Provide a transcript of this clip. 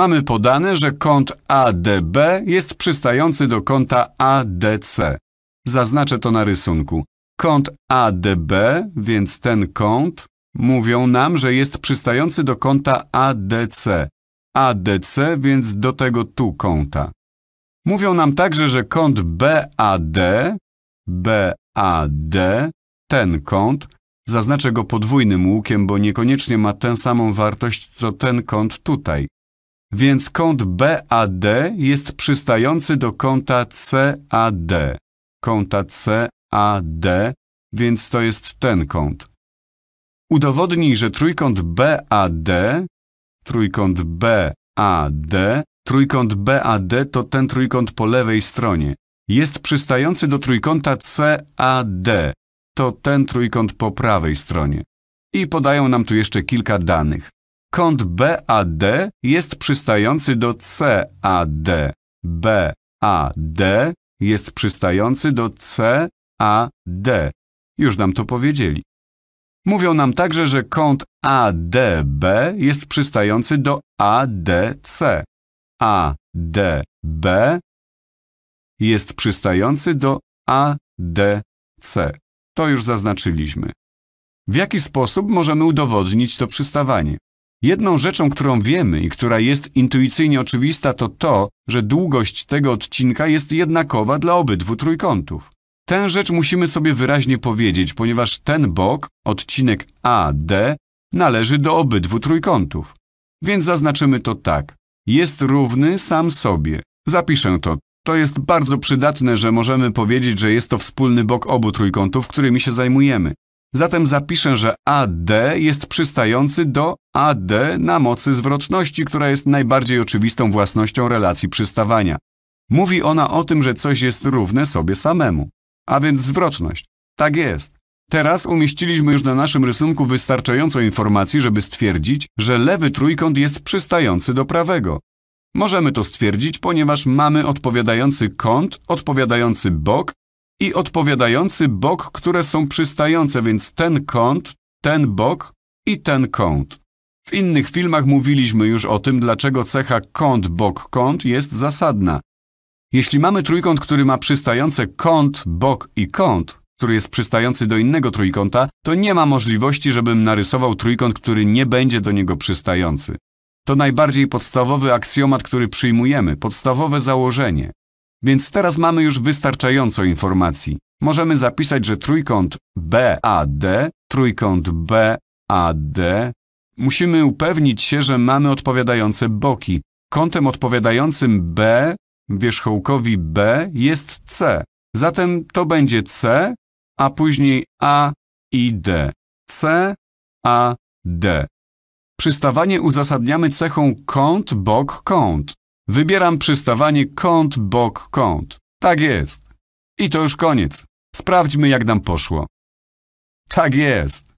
mamy podane, że kąt ADB jest przystający do kąta ADC. Zaznaczę to na rysunku. Kąt ADB, więc ten kąt, mówią nam, że jest przystający do kąta ADC. ADC, więc do tego tu kąta. Mówią nam także, że kąt BAD, BAD, ten kąt, zaznaczę go podwójnym łukiem, bo niekoniecznie ma tę samą wartość, co ten kąt tutaj więc kąt BAD jest przystający do kąta CAD. Kąta CAD, więc to jest ten kąt. Udowodnij, że trójkąt BAD, trójkąt BAD, trójkąt BAD to ten trójkąt po lewej stronie. Jest przystający do trójkąta CAD, to ten trójkąt po prawej stronie. I podają nam tu jeszcze kilka danych. Kąt BAD jest przystający do CAD. BAD jest przystający do CAD. Już nam to powiedzieli. Mówią nam także, że kąt ADB jest przystający do ADC. ADB jest przystający do ADC. To już zaznaczyliśmy. W jaki sposób możemy udowodnić to przystawanie? Jedną rzeczą, którą wiemy i która jest intuicyjnie oczywista, to to, że długość tego odcinka jest jednakowa dla obydwu trójkątów. Tę rzecz musimy sobie wyraźnie powiedzieć, ponieważ ten bok, odcinek AD, należy do obydwu trójkątów. Więc zaznaczymy to tak. Jest równy sam sobie. Zapiszę to. To jest bardzo przydatne, że możemy powiedzieć, że jest to wspólny bok obu trójkątów, którymi się zajmujemy. Zatem zapiszę, że AD jest przystający do AD na mocy zwrotności, która jest najbardziej oczywistą własnością relacji przystawania. Mówi ona o tym, że coś jest równe sobie samemu. A więc zwrotność. Tak jest. Teraz umieściliśmy już na naszym rysunku wystarczająco informacji, żeby stwierdzić, że lewy trójkąt jest przystający do prawego. Możemy to stwierdzić, ponieważ mamy odpowiadający kąt, odpowiadający bok i odpowiadający bok, które są przystające, więc ten kąt, ten bok i ten kąt. W innych filmach mówiliśmy już o tym, dlaczego cecha kąt, bok, kąt jest zasadna. Jeśli mamy trójkąt, który ma przystające kąt, bok i kąt, który jest przystający do innego trójkąta, to nie ma możliwości, żebym narysował trójkąt, który nie będzie do niego przystający. To najbardziej podstawowy aksjomat, który przyjmujemy, podstawowe założenie. Więc teraz mamy już wystarczająco informacji. Możemy zapisać, że trójkąt BAD, trójkąt BAD. Musimy upewnić się, że mamy odpowiadające boki. Kątem odpowiadającym B, wierzchołkowi B, jest C. Zatem to będzie C, a później A i D. C, A, D. Przystawanie uzasadniamy cechą kąt, bok, kąt. Wybieram przystawanie kąt, bok, kąt. Tak jest. I to już koniec. Sprawdźmy, jak nam poszło. Tak jest.